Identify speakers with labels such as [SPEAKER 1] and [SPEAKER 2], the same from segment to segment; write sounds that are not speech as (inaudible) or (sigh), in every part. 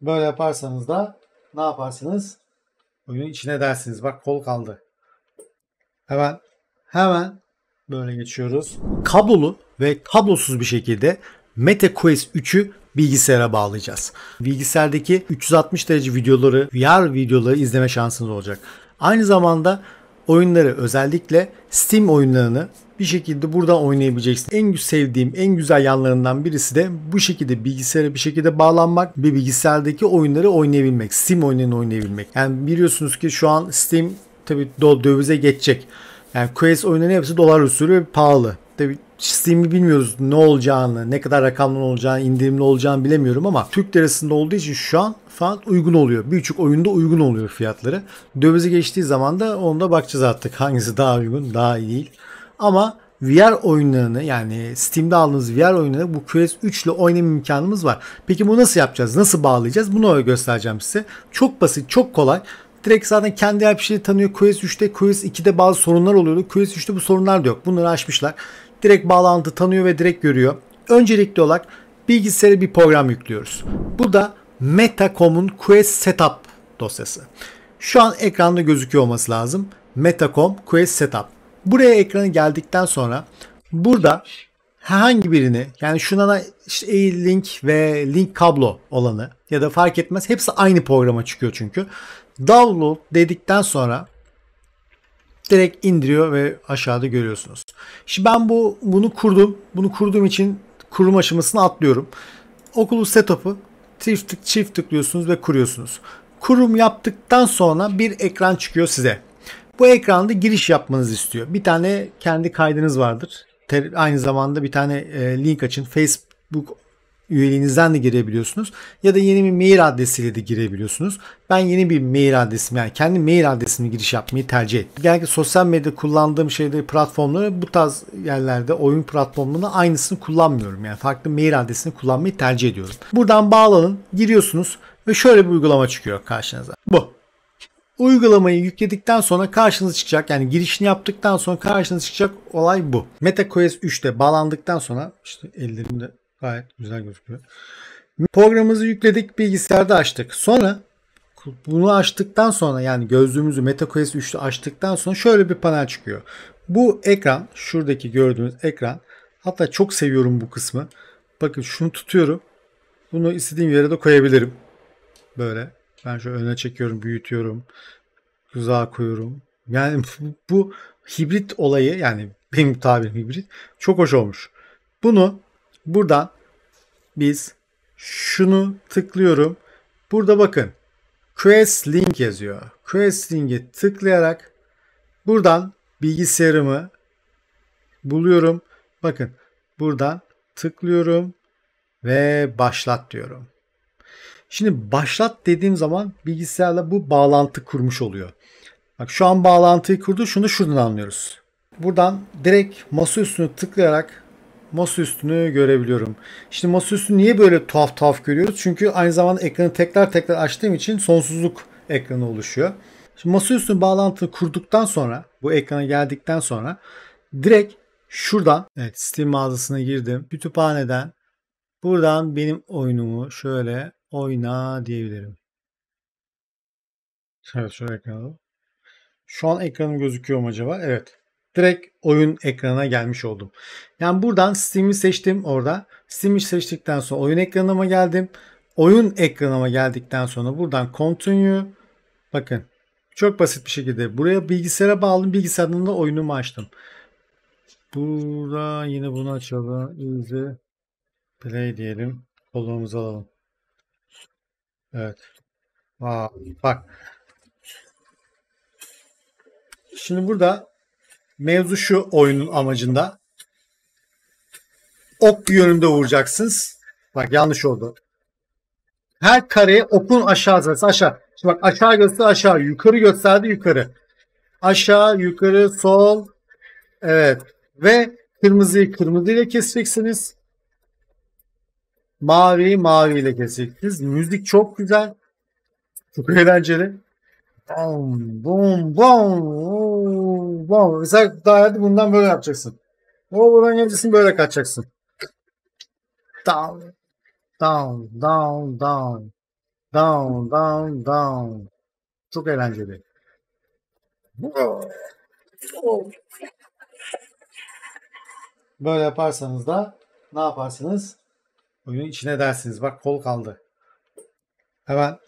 [SPEAKER 1] Böyle yaparsanız da ne yaparsınız? Oyunun içine dersiniz. Bak kol kaldı. Hemen hemen böyle geçiyoruz. Kablolu ve kablosuz bir şekilde MetaQuest 3'ü bilgisayara bağlayacağız. Bilgisayardaki 360 derece videoları, VR videoları izleme şansınız olacak. Aynı zamanda oyunları özellikle Steam oyunlarını bir şekilde buradan oynayabileceksin. En sevdiğim, en güzel yanlarından birisi de bu şekilde bilgisayara bir şekilde bağlanmak ve bilgisayardaki oyunları oynayabilmek. Steam oyununu oynayabilmek. Yani biliyorsunuz ki şu an Steam tabi dövize geçecek. Yani Quest oyunların hepsi dolar usulü ve pahalı. Tabi Steam'i bilmiyoruz ne olacağını, ne kadar rakamlı olacağını, indirimli olacağını bilemiyorum ama Türk lirasında olduğu için şu an falan uygun oluyor. Birçok oyunda uygun oluyor fiyatları. Dövize geçtiği zaman da onda bakacağız artık hangisi daha uygun, daha iyi değil. Ama VR oyunlarını yani Steam'de aldığınız VR oyunları bu Quest 3 ile oynama imkanımız var. Peki bu nasıl yapacağız? Nasıl bağlayacağız? Bunu göstereceğim size. Çok basit, çok kolay. Direkt zaten kendi her şeyi tanıyor. Quest 3'te, Quest 2'de bazı sorunlar oluyordu. Quest 3'te bu sorunlar da yok. Bunları aşmışlar. Direkt bağlantı tanıyor ve direkt görüyor. Öncelikli olarak bilgisayara bir program yüklüyoruz. Bu da Metacom'un Quest Setup dosyası. Şu an ekranda gözüküyor olması lazım. Metacom Quest Setup. Buraya ekranı geldikten sonra burada herhangi birini yani şuna da işte link ve link kablo olanı ya da fark etmez hepsi aynı programa çıkıyor çünkü. Download dedikten sonra direkt indiriyor ve aşağıda görüyorsunuz. Şimdi ben bu bunu kurdum. Bunu kurduğum için kurum aşamasını atlıyorum. Okulu setup'ı çift, tık, çift tıklıyorsunuz ve kuruyorsunuz. Kurum yaptıktan sonra bir ekran çıkıyor size. Bu ekranda giriş yapmanızı istiyor. Bir tane kendi kaydınız vardır. aynı zamanda bir tane e, link açın. Facebook üyeliğinizden de girebiliyorsunuz. Ya da yeni bir mail adresiyle de girebiliyorsunuz. Ben yeni bir mail adresim yani kendi mail adresimi giriş yapmayı tercih ettim. Genellikle sosyal medya kullandığım şeyleri platformları bu tarz yerlerde oyun platformlarında aynısını kullanmıyorum. Yani farklı mail adresini kullanmayı tercih ediyorum. Buradan bağlanın, giriyorsunuz ve şöyle bir uygulama çıkıyor karşınıza. Bu. Uygulamayı yükledikten sonra karşınıza çıkacak yani girişini yaptıktan sonra karşınıza çıkacak olay bu. MetaQuest 3'te bağlandıktan sonra işte ellerimde gayet güzel gözüküyor. Programımızı yükledik bilgisayarda açtık. Sonra bunu açtıktan sonra yani gözlüğümüzü MetaQuest 3'te açtıktan sonra şöyle bir panel çıkıyor. Bu ekran şuradaki gördüğünüz ekran hatta çok seviyorum bu kısmı. Bakın şunu tutuyorum. Bunu istediğim yere de koyabilirim. Böyle ben şu öne çekiyorum, büyütüyorum. güzel koyuyorum. Yani bu, hibrit olayı yani benim tabirim hibrit çok hoş olmuş. Bunu burada biz şunu tıklıyorum. Burada bakın. Quest link yazıyor. Quest link'i tıklayarak buradan bilgisayarımı buluyorum. Bakın buradan tıklıyorum ve başlat diyorum. Şimdi başlat dediğim zaman bilgisayarla bu bağlantı kurmuş oluyor. Bak şu an bağlantıyı kurdu. Şunu şuradan anlıyoruz. Buradan direkt masa üstünü tıklayarak masa üstünü görebiliyorum. Şimdi masa üstünü niye böyle tuhaf tuhaf görüyoruz? Çünkü aynı zamanda ekranı tekrar tekrar açtığım için sonsuzluk ekranı oluşuyor. Şimdi masa üstü bağlantı kurduktan sonra bu ekrana geldikten sonra direkt şuradan evet Steam mağazasına girdim. Kütüphaneden buradan benim oyunumu şöyle oyna diyebilirim. Evet şu ekranı. Şu an ekranım gözüküyor mu acaba? Evet. Direkt oyun ekranına gelmiş oldum. Yani buradan Steam'i seçtim orada. Steam'i seçtikten sonra oyun ekranıma geldim. Oyun ekranıma geldikten sonra buradan Continue. Bakın çok basit bir şekilde buraya bilgisayara bağlı bilgisayardan da oyunumu açtım. Burada yine bunu açalım. Easy Play diyelim. Kolumuzu alalım. Evet. Aa, bak. Şimdi burada mevzu şu oyunun amacında. Ok yönünde vuracaksınız. Bak yanlış oldu. Her kareye okun aşağı sırası aşağı. Şimdi bak aşağı göster aşağı. Yukarı gösterdi yukarı. Aşağı, yukarı, sol. Evet. Ve kırmızıyı kırmızıyla keseceksiniz. Mavi maviyle keseceksiniz. Müzik çok güzel. Çok eğlenceli. Bom bom bom bom. Mesela dairede bundan böyle yapacaksın. O buradan geleceksin böyle kaçacaksın. Down down down down down down down. Çok eğlenceli. Böyle yaparsanız da ne yaparsınız? Oyunun içine dersiniz. Bak kol kaldı. Hemen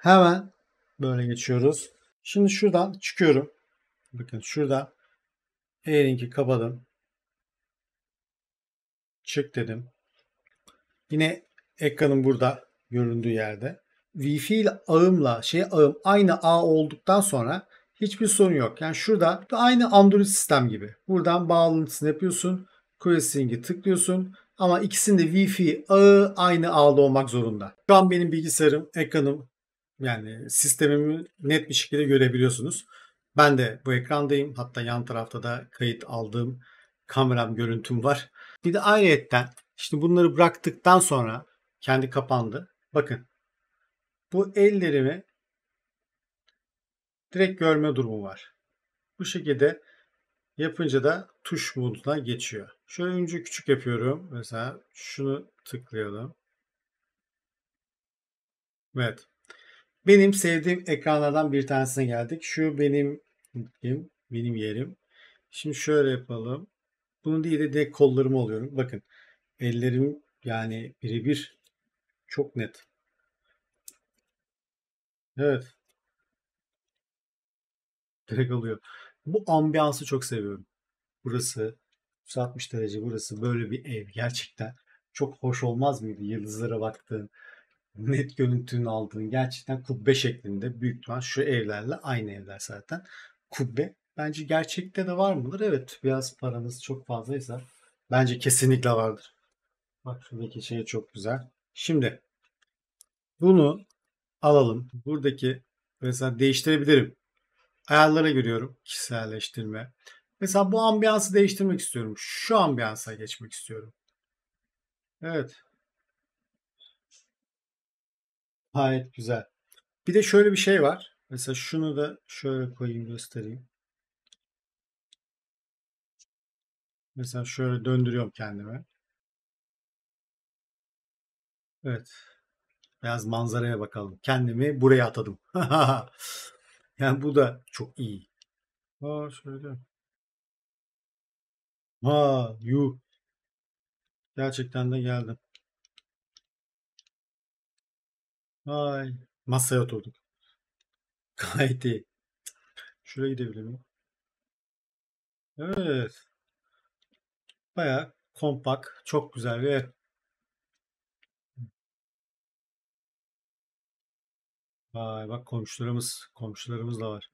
[SPEAKER 1] hemen böyle geçiyoruz. Şimdi şuradan çıkıyorum. Bakın şurada Airlink'i kapadım. Çık dedim. Yine ekranım burada göründüğü yerde. Wi-Fi ile ağımla şey ağım aynı ağ olduktan sonra hiçbir sorun yok. Yani şurada aynı Android sistem gibi. Buradan bağlantısını yapıyorsun. Querying'i tıklıyorsun ama ikisinde Wi-Fi ağı aynı ağda olmak zorunda. Şu an benim bilgisayarım, ekranım yani sistemimi net bir şekilde görebiliyorsunuz. Ben de bu ekrandayım. Hatta yan tarafta da kayıt aldığım kameram görüntüm var. Bir de ayrıyetten şimdi bunları bıraktıktan sonra kendi kapandı. Bakın bu ellerimi direkt görme durumu var. Bu şekilde Yapınca da tuş moduna geçiyor. Şöyle önce küçük yapıyorum. Mesela şunu tıklayalım. Evet. Benim sevdiğim ekranlardan bir tanesine geldik. Şu benim benim yerim. Şimdi şöyle yapalım. Bunu değil de direkt kollarımı alıyorum. Bakın ellerim yani birebir çok net. Evet. Direkt alıyor bu ambiyansı çok seviyorum. Burası 360 derece burası böyle bir ev gerçekten çok hoş olmaz mıydı yıldızlara baktığın net görüntünü aldığın gerçekten kubbe şeklinde büyük ihtimal şu evlerle aynı evler zaten kubbe bence gerçekte de var mıdır evet biraz paranız çok fazlaysa bence kesinlikle vardır bak şuradaki şey çok güzel şimdi bunu alalım buradaki mesela değiştirebilirim Ayarlara giriyorum. Kişiselleştirme. Mesela bu ambiyansı değiştirmek istiyorum. Şu ambiyansa geçmek istiyorum. Evet. Gayet güzel. Bir de şöyle bir şey var. Mesela şunu da şöyle koyayım göstereyim. Mesela şöyle döndürüyorum kendime. Evet. Biraz manzaraya bakalım. Kendimi buraya atadım. (laughs) Yani bu da çok iyi. Aa şöyle. Aa Yu Gerçekten de geldim. Ay masaya oturduk. (laughs) Gayet iyi. Şuraya gidebilir miyim? Evet. Baya kompak, çok güzel bir Vay bak komşularımız, komşularımız da var.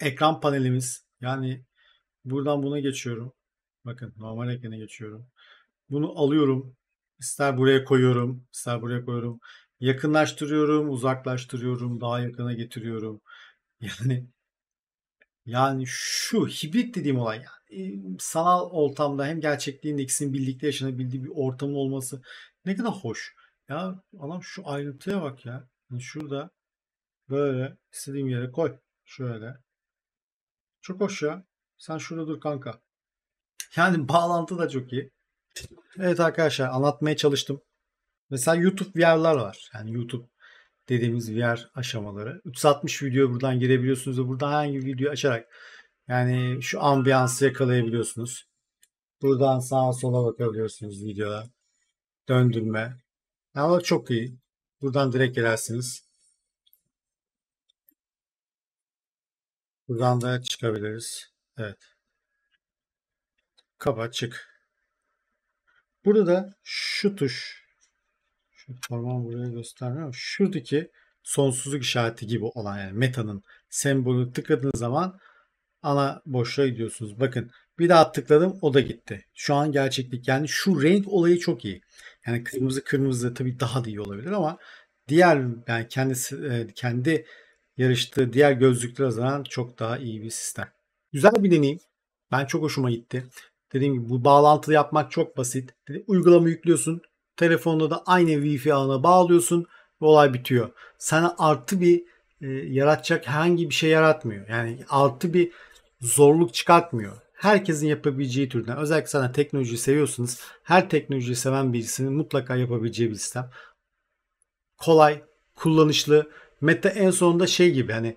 [SPEAKER 1] Ekran panelimiz. Yani buradan buna geçiyorum. Bakın normal ekrana geçiyorum. Bunu alıyorum. İster buraya koyuyorum, ister buraya koyuyorum. Yakınlaştırıyorum, uzaklaştırıyorum, daha yakına getiriyorum. (laughs) Yani yani şu hibrit dediğim olay yani sanal ortamda hem gerçekliğin ikisinin birlikte yaşanabildiği bir ortamın olması ne kadar hoş. Ya adam şu ayrıntıya bak ya. Yani şurada Böyle istediğim yere koy. Şöyle. Çok hoş ya. Sen şurada dur kanka. Yani (laughs) bağlantı da çok iyi. Evet arkadaşlar anlatmaya çalıştım. Mesela YouTube VR'lar var. Yani YouTube dediğimiz VR aşamaları. 360 video buradan girebiliyorsunuz ve buradan herhangi bir video açarak yani şu ambiyansı yakalayabiliyorsunuz. Buradan sağa sola bakabiliyorsunuz videolar. Döndürme. Ama çok iyi. Buradan direkt gelersiniz. Buradan da çıkabiliriz. Evet. kaba çık. Burada da şu tuş. Şu parmağımı buraya göstermiyor Şuradaki sonsuzluk işareti gibi olan yani metanın sembolü tıkladığınız zaman ana boşluğa gidiyorsunuz. Bakın bir daha tıkladım o da gitti. Şu an gerçeklik yani şu renk olayı çok iyi. Yani kırmızı kırmızı tabii daha da iyi olabilir ama diğer yani kendisi e, kendi yarıştığı diğer gözlüklere nazaran çok daha iyi bir sistem. Güzel bir deneyim. Ben çok hoşuma gitti. Dediğim gibi bu bağlantılı yapmak çok basit. Uygulama yüklüyorsun. Telefonda da aynı Wi-Fi ağına bağlıyorsun ve olay bitiyor. Sana artı bir e, yaratacak herhangi bir şey yaratmıyor. Yani artı bir zorluk çıkartmıyor. Herkesin yapabileceği türden. Özellikle sana teknoloji seviyorsanız her teknolojiyi seven birisinin mutlaka yapabileceği bir sistem. Kolay, kullanışlı Meta en sonunda şey gibi hani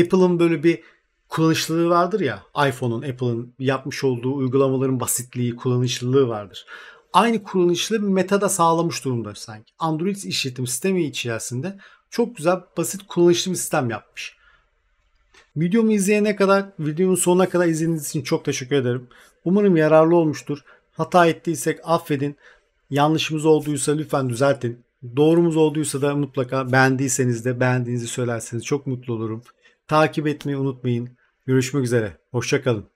[SPEAKER 1] Apple'ın böyle bir kullanışlılığı vardır ya iPhone'un Apple'ın yapmış olduğu uygulamaların basitliği, kullanışlılığı vardır. Aynı kullanışlı Meta da sağlamış durumda sanki. Android işletim sistemi içerisinde çok güzel basit kullanışlı bir sistem yapmış. Videomu izleyene kadar, videonun sonuna kadar izlediğiniz için çok teşekkür ederim. Umarım yararlı olmuştur. Hata ettiysek affedin. Yanlışımız olduysa lütfen düzeltin. Doğrumuz olduysa da mutlaka beğendiyseniz de beğendiğinizi söylerseniz çok mutlu olurum. Takip etmeyi unutmayın. Görüşmek üzere. Hoşçakalın.